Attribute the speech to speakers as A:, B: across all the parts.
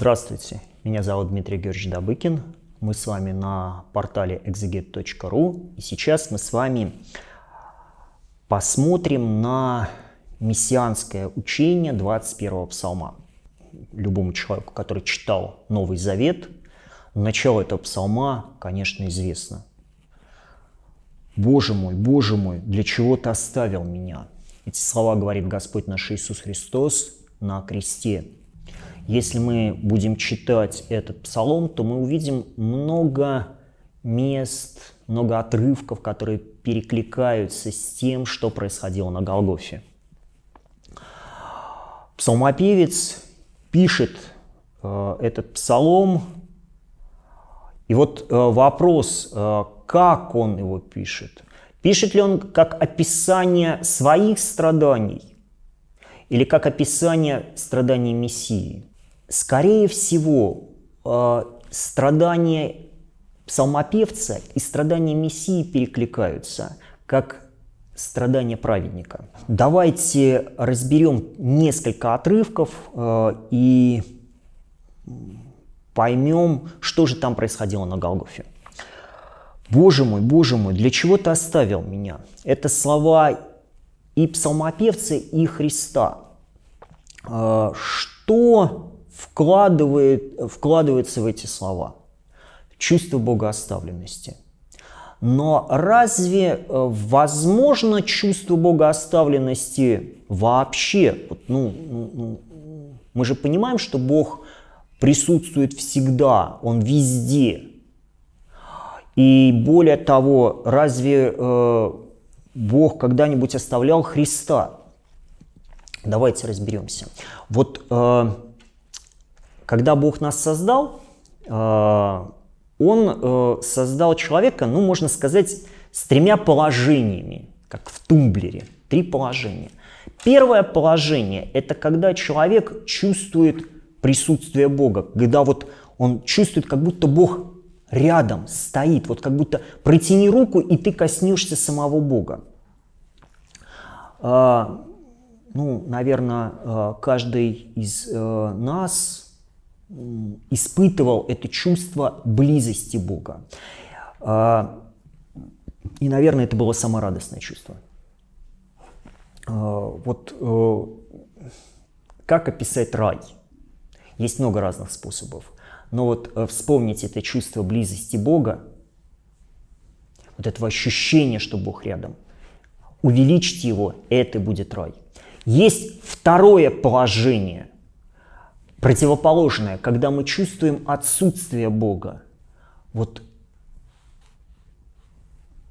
A: Здравствуйте, меня зовут Дмитрий Георгиевич Добыкин. Мы с вами на портале exeget.ru. И сейчас мы с вами посмотрим на мессианское учение 21-го псалма. Любому человеку, который читал Новый Завет, начало этого псалма, конечно, известно. «Боже мой, Боже мой, для чего ты оставил меня?» Эти слова говорит Господь наш Иисус Христос на кресте – если мы будем читать этот псалом, то мы увидим много мест, много отрывков, которые перекликаются с тем, что происходило на Голгофе. Псалмопевец пишет э, этот псалом, и вот э, вопрос, э, как он его пишет? Пишет ли он как описание своих страданий или как описание страданий Мессии? Скорее всего, э, страдания псалмопевца и страдания Мессии перекликаются, как страдания праведника. Давайте разберем несколько отрывков э, и поймем, что же там происходило на Голгофе. «Боже мой, Боже мой, для чего ты оставил меня?» Это слова и псалмопевца, и Христа. Э, что вкладывает, вкладывается в эти слова. Чувство богооставленности. Но разве э, возможно чувство богооставленности вообще? Вот, ну, ну, ну, мы же понимаем, что Бог присутствует всегда, Он везде. И более того, разве э, Бог когда-нибудь оставлял Христа? Давайте разберемся. Вот э, когда Бог нас создал, э, Он э, создал человека, ну, можно сказать, с тремя положениями, как в тумблере. Три положения. Первое положение – это когда человек чувствует присутствие Бога, когда вот он чувствует, как будто Бог рядом стоит, вот как будто протяни руку, и ты коснешься самого Бога. Э, ну, наверное, каждый из нас испытывал это чувство близости Бога. А, и, наверное, это было самое радостное чувство. А, вот э, как описать рай? Есть много разных способов. Но вот э, вспомнить это чувство близости Бога, вот этого ощущения, что Бог рядом, увеличить его, это будет рай. Есть второе положение – противоположное, когда мы чувствуем отсутствие Бога. Вот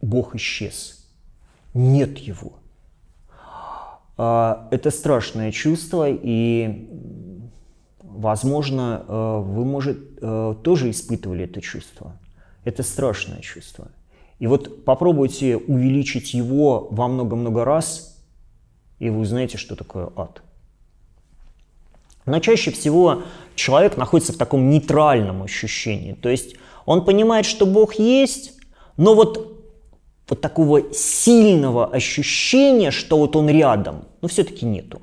A: Бог исчез, нет Его. А, это страшное чувство, и, возможно, э, вы, может, э, тоже испытывали это чувство. Это страшное чувство. И вот попробуйте увеличить его во много-много раз, и вы узнаете, что такое ад – но чаще всего человек находится в таком нейтральном ощущении. То есть он понимает, что Бог есть, но вот, вот такого сильного ощущения, что вот он рядом, ну все-таки нету.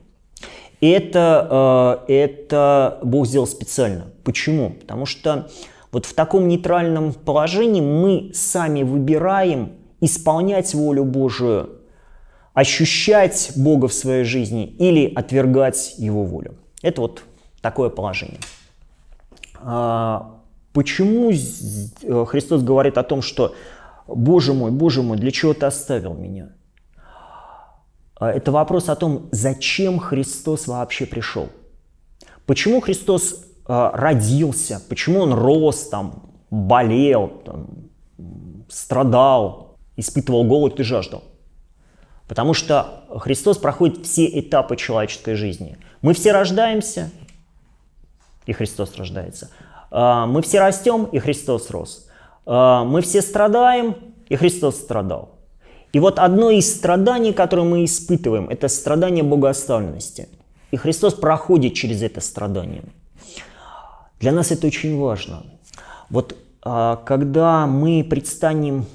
A: И это, э, это Бог сделал специально. Почему? Потому что вот в таком нейтральном положении мы сами выбираем исполнять волю Божию, ощущать Бога в своей жизни или отвергать Его волю. Это вот такое положение. А, почему э, Христос говорит о том, что «Боже мой, Боже мой, для чего ты оставил меня?» а, Это вопрос о том, зачем Христос вообще пришел. Почему Христос а, родился, почему Он рос, там, болел, там, страдал, испытывал голод и жажду. Потому что Христос проходит все этапы человеческой жизни. Мы все рождаемся, и Христос рождается. А, мы все растем, и Христос рос. А, мы все страдаем, и Христос страдал. И вот одно из страданий, которое мы испытываем, это страдание богооставленности. И Христос проходит через это страдание. Для нас это очень важно. Вот а, когда мы предстанем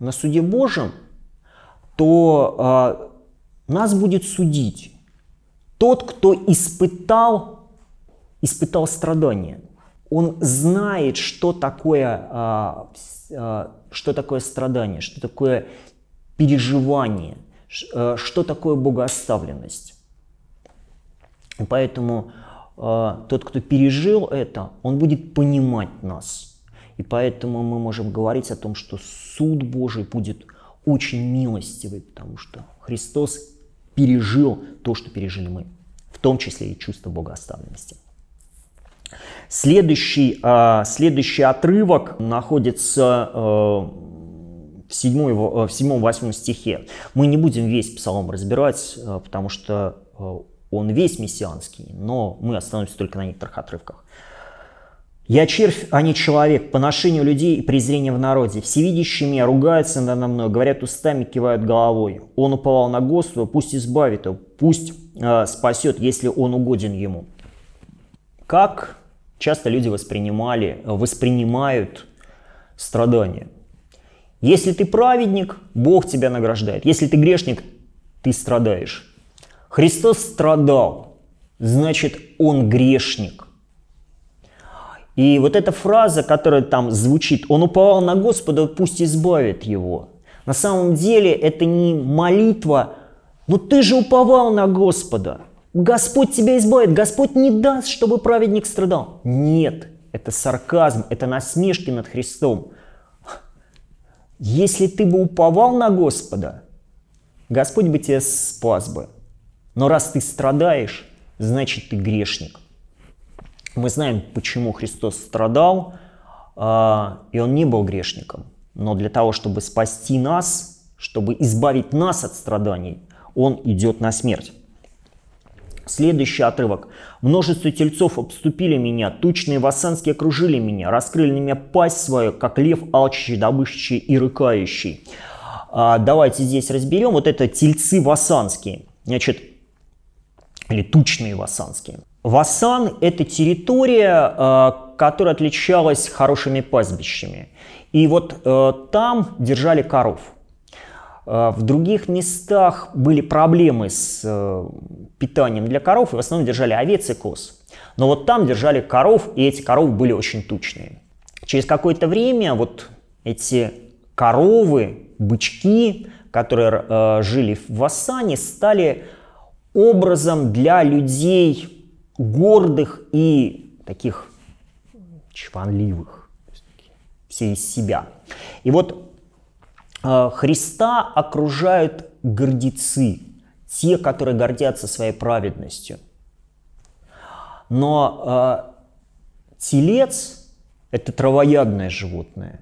A: на суде Божьем, то э, нас будет судить тот, кто испытал, испытал страдания. Он знает, что такое, э, э, что такое страдание, что такое переживание, э, что такое богооставленность. И поэтому э, тот, кто пережил это, он будет понимать нас. И поэтому мы можем говорить о том, что суд Божий будет очень милостивый, потому что Христос пережил то, что пережили мы, в том числе и чувство богооставленности. Следующий, а, следующий отрывок находится э, в 7-8 э, стихе. Мы не будем весь псалом разбирать, э, потому что э, он весь мессианский, но мы остановимся только на некоторых отрывках. Я червь, а не человек. Поношение людей и презрение в народе. Всевидящие меня ругаются надо мной, говорят устами, кивают головой. Он уповал на Господа, пусть избавит его, пусть э, спасет, если он угоден ему. Как часто люди воспринимали, воспринимают страдания? Если ты праведник, Бог тебя награждает. Если ты грешник, ты страдаешь. Христос страдал, значит, он грешник – и вот эта фраза, которая там звучит, он уповал на Господа, пусть избавит его. На самом деле это не молитва, но «Ну ты же уповал на Господа. Господь тебя избавит, Господь не даст, чтобы праведник страдал. Нет, это сарказм, это насмешки над Христом. Если ты бы уповал на Господа, Господь бы тебя спас бы. Но раз ты страдаешь, значит ты грешник. Мы знаем, почему Христос страдал, а, и Он не был грешником. Но для того, чтобы спасти нас, чтобы избавить нас от страданий, Он идет на смерть. Следующий отрывок. «Множество тельцов обступили меня, тучные васански окружили меня, раскрыли на меня пасть свою, как лев алчащий, добычащий и рыкающий». А, давайте здесь разберем. Вот это тельцы васанские, значит, или тучные васанские. Васан – это территория, э, которая отличалась хорошими пастбищами. И вот э, там держали коров. Э, в других местах были проблемы с питанием для коров, и в основном держали овец и коз. Но вот там держали коров, и эти коровы были очень тучные. Через какое-то время вот эти коровы, бычки, которые э, жили в Васане, стали образом для людей гордых и таких чванливых, все из себя. И вот э, Христа окружают гордецы, те, которые гордятся своей праведностью. Но э, телец – это травоядное животное,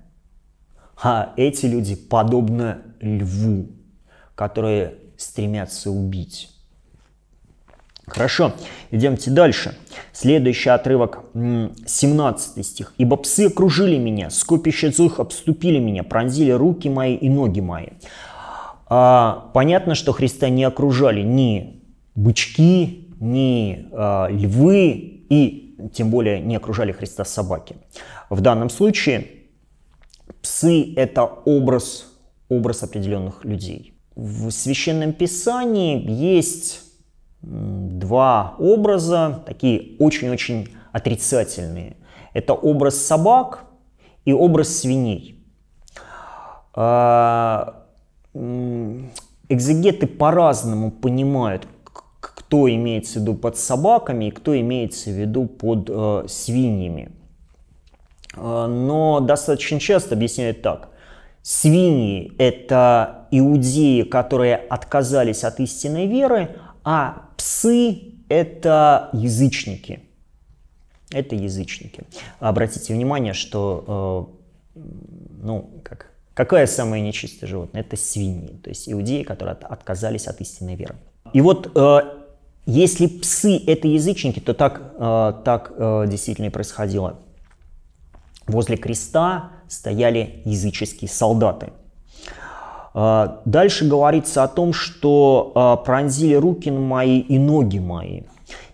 A: а эти люди подобны льву, которые стремятся убить. Хорошо, идемте дальше. Следующий отрывок, 17 стих. «Ибо псы окружили меня, скопище злых обступили меня, пронзили руки мои и ноги мои». А, понятно, что Христа не окружали ни бычки, ни а, львы, и тем более не окружали Христа собаки. В данном случае псы – это образ, образ определенных людей. В Священном Писании есть два образа, такие очень-очень отрицательные. Это образ собак и образ свиней. А, экзегеты по-разному понимают, кто имеется в виду под собаками и кто имеется в виду под э, свиньями. А, но достаточно часто объясняют так. Свиньи – это иудеи, которые отказались от истинной веры, а Псы – это язычники. Это язычники. Обратите внимание, что, э, ну, как, какое самое нечистое животное? Это свиньи, то есть иудеи, которые от, отказались от истинной веры. И вот э, если псы – это язычники, то так, э, так э, действительно и происходило. Возле креста стояли языческие солдаты – а, дальше говорится о том, что а, пронзили руки мои и ноги мои.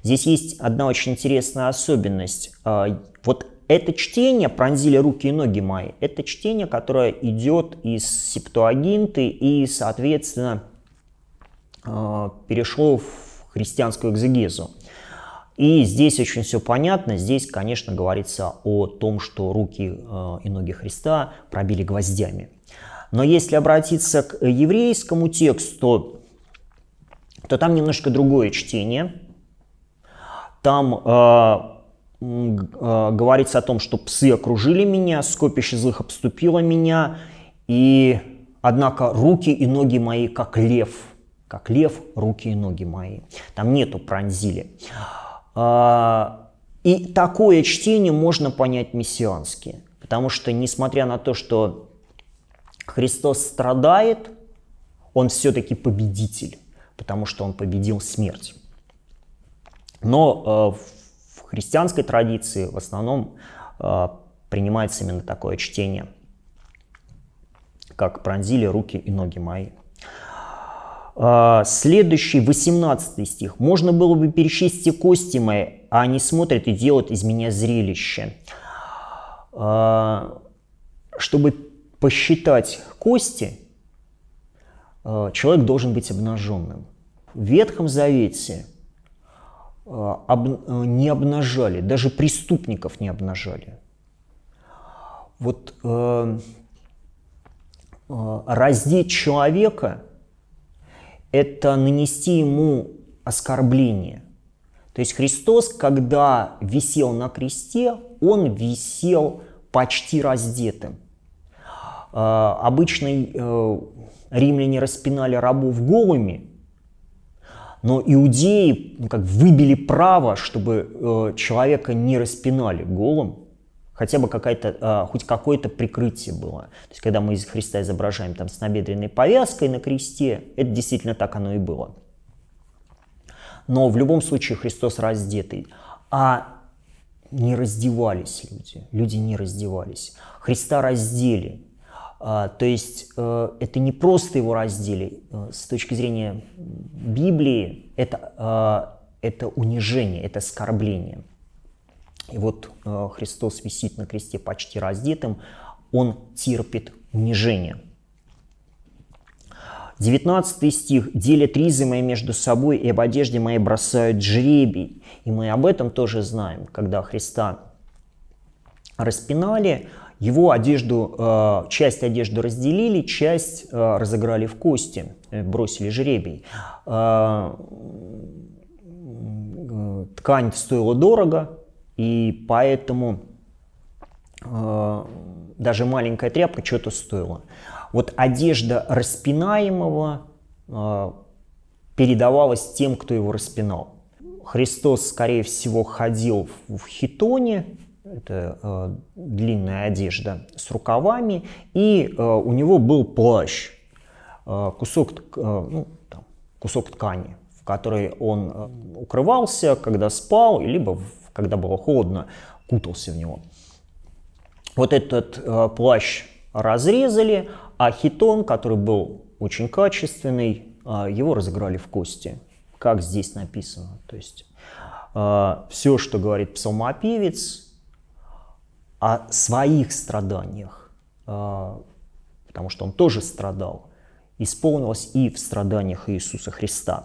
A: Здесь есть одна очень интересная особенность. А, вот это чтение «Пронзили руки и ноги мои» — это чтение, которое идет из септуагинты и, соответственно, перешло в христианскую экзегезу. И здесь очень все понятно. Здесь, конечно, говорится о том, что руки и ноги Христа пробили гвоздями. Но если обратиться к еврейскому тексту, то там немножко другое чтение. Там э, э, говорится о том, что псы окружили меня, скопище злых обступило меня, и однако руки и ноги мои, как лев, как лев, руки и ноги мои. Там нету пронзили. А, и такое чтение можно понять мессиански, потому что, несмотря на то, что Христос страдает, он все-таки победитель, потому что он победил смерть. Но э, в христианской традиции в основном э, принимается именно такое чтение, как «пронзили руки и ноги мои». Э, следующий, 18 стих. «Можно было бы перечесть и кости мои, а они смотрят и делают из меня зрелище». Чтобы посчитать кости, э, человек должен быть обнаженным. В Ветхом Завете э, э, не обнажали, даже преступников не обнажали. Вот раздеть человека – это нанести ему оскорбление. То есть Христос, когда висел на кресте, он висел почти раздетым. Э, обычно э, римляне распинали рабов голыми, но иудеи ну, как выбили право, чтобы э, человека не распинали голым, хотя бы какая-то, хоть какое-то прикрытие было. То есть, когда мы из Христа изображаем там с набедренной повязкой на кресте, это действительно так оно и было. Но в любом случае Христос раздетый. А не раздевались люди. Люди не раздевались. Христа раздели. А, то есть э, это не просто его раздели. Э, с точки зрения Библии это, э, это унижение, это оскорбление. И вот Христос висит на кресте почти раздетым, он терпит унижение. 19 стих. «Делят ризы мои между собой, и об одежде моей бросают жребий». И мы об этом тоже знаем, когда Христа распинали – его одежду, э, часть одежды разделили, часть э, разыграли в кости, э, бросили жребий. Ткань стоила дорого, и поэтому даже маленькая тряпка что-то стоила. Вот одежда распинаемого передавалась тем, кто его распинал. Христос, скорее всего, ходил в хитоне, это э, длинная одежда с рукавами, и э, у него был плащ, э, кусок, ну, там, кусок ткани, в которой он укрывался, когда спал, либо когда было холодно, кутался в него. Вот этот плащ разрезали, а хитон, который был очень качественный, его разыграли в кости, как здесь написано. То есть все, что говорит псалмопевец, о своих страданиях, э, потому что он тоже страдал, исполнилось и в страданиях Иисуса Христа.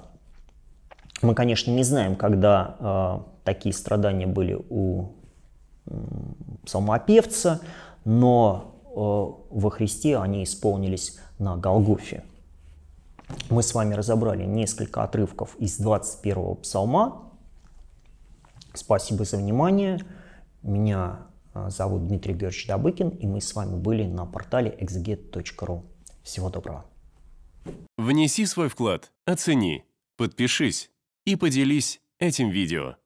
A: Мы, конечно, не знаем, когда э, такие страдания были у псалмопевца, но э, во Христе они исполнились на Голгофе. Мы с вами разобрали несколько отрывков из 21-го псалма. Спасибо за внимание. Меня Э, зовут Дмитрий Георгиевич Добыкин, и мы с вами были на портале exeget.ru. Всего доброго. Внеси свой вклад, оцени, подпишись и поделись этим видео.